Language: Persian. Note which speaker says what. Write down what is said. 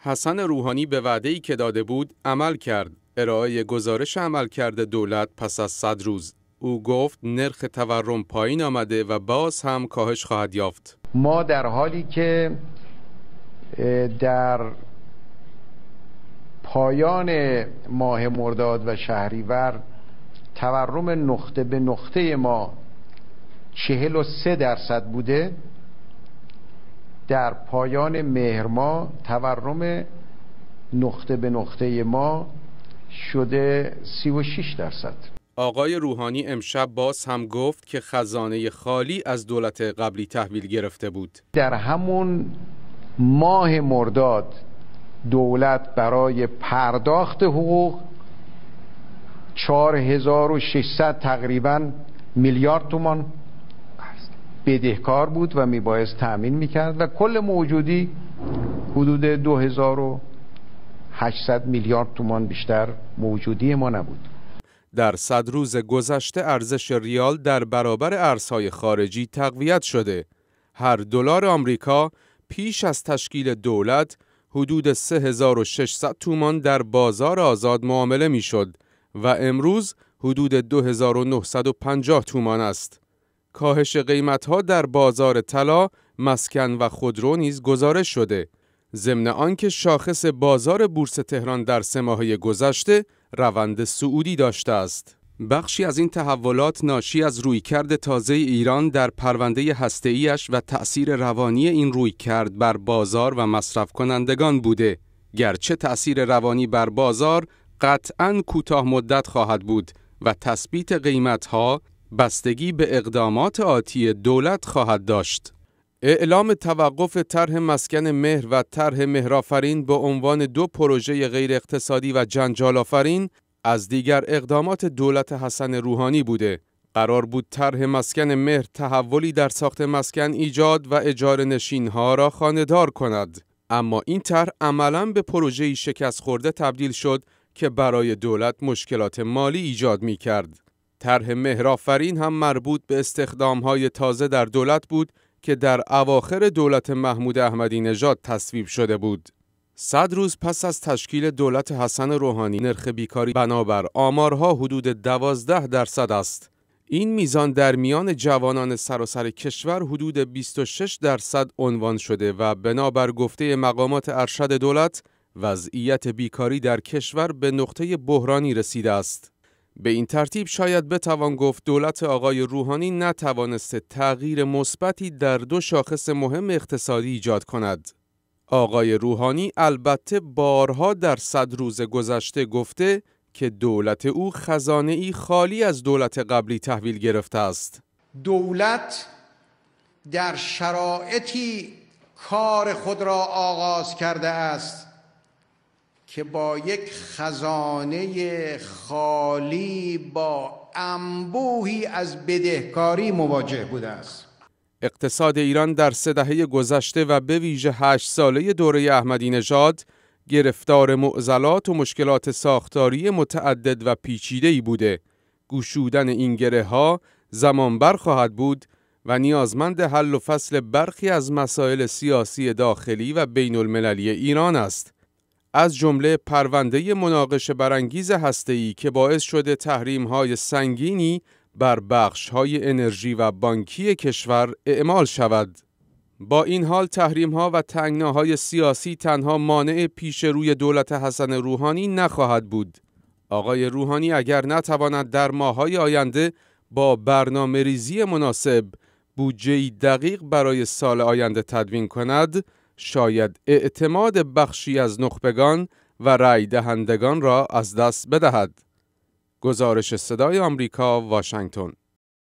Speaker 1: حسن روحانی به ای که داده بود عمل کرد. ارائه گزارش عمل کرده دولت پس از صد روز او گفت نرخ تورم پایین آمده و باز هم کاهش خواهد یافت
Speaker 2: ما در حالی که در پایان ماه مرداد و شهریور تورم نقطه به نقطه ما 43 درصد بوده در پایان مهر ماه تورم نقطه به نقطه ما شده 36 درصد
Speaker 1: آقای روحانی امشب باز هم گفت که خزانه خالی از دولت قبلی تحویل گرفته بود
Speaker 2: در همون ماه مرداد دولت برای پرداخت حقوق 4600 تقریبا میلیارد تومان بدهکار بود و میبایست تأمین میکرد و کل موجودی حدود 2800 میلیارد تومان بیشتر موجودی ما نبود
Speaker 1: در صد روز گذشته ارزش ریال در برابر ارزهای خارجی تقویت شده هر دلار آمریکا پیش از تشکیل دولت حدود 3600 تومان در بازار آزاد معامله میشد و امروز حدود 2950 تومان است کاهش ها در بازار طلا، مسکن و خودرو نیز گزارش شده. ضمن آنکه شاخص بازار بورس تهران در سه ماهه گذشته روند سعودی داشته است. بخشی از این تحولات ناشی از رویکرد تازه ایران در پرونده هسته‌ایش و تأثیر روانی این رویکرد بر بازار و مصرف کنندگان بوده. گرچه تأثیر روانی بر بازار قطعا کوتاه مدت خواهد بود و تثبیت ها، بستگی به اقدامات آتی دولت خواهد داشت. اعلام توقف طرح مسکن مهر و طرح مهرآفرین به عنوان دو پروژه غیر اقتصادی و آفرین از دیگر اقدامات دولت حسن روحانی بوده. قرار بود طرح مسکن مهر تحولی در ساخت مسکن ایجاد و اجاره نشینها را خاندار کند. اما این طرح عملا به پروژه شکست خورده تبدیل شد که برای دولت مشکلات مالی ایجاد می کرد. طرح مهرافرین هم مربوط به استخدامهای تازه در دولت بود که در اواخر دولت محمود احمدی نژاد تصویب شده بود. صد روز پس از تشکیل دولت حسن روحانی نرخ بیکاری بنابر آمارها حدود دوازده درصد است. این میزان در میان جوانان سراسر کشور حدود 26 درصد عنوان شده و بنابر گفته مقامات ارشد دولت وضعیت بیکاری در کشور به نقطه بحرانی رسیده است. به این ترتیب شاید بتوان گفت دولت آقای روحانی نتوانسته تغییر مثبتی در دو شاخص مهم اقتصادی ایجاد کند. آقای روحانی البته بارها در صد روز گذشته گفته که دولت او خزانه ای خالی از دولت قبلی تحویل گرفته است.
Speaker 2: دولت در شرایطی کار خود را آغاز کرده است که با یک خزانه خالی با انبوهی از بدهکاری مواجه
Speaker 1: بوده است اقتصاد ایران در سه دهه گذشته و به ویژه هشت ساله دوره احمدی نژاد گرفتار معضلات و مشکلات ساختاری متعدد و ای بوده گوشودن این گره ها زمان بر خواهد بود و نیازمند حل و فصل برخی از مسائل سیاسی داخلی و بین المللی ایران است از جمله پرونده مناقشه برانگیز هسته‌ای که باعث شده تحریم‌های سنگینی بر بخش‌های انرژی و بانکی کشور اعمال شود. با این حال تحریم‌ها و تنگناهای سیاسی تنها مانع پیش روی دولت حسن روحانی نخواهد بود. آقای روحانی اگر نتواند در ماه‌های آینده با برنامه ریزی مناسب بودجهی دقیق برای سال آینده تدوین کند، شاید اعتماد بخشی از نخبگان و رای دهندگان را از دست بدهد. گزارش صدای آمریکا واشنگتن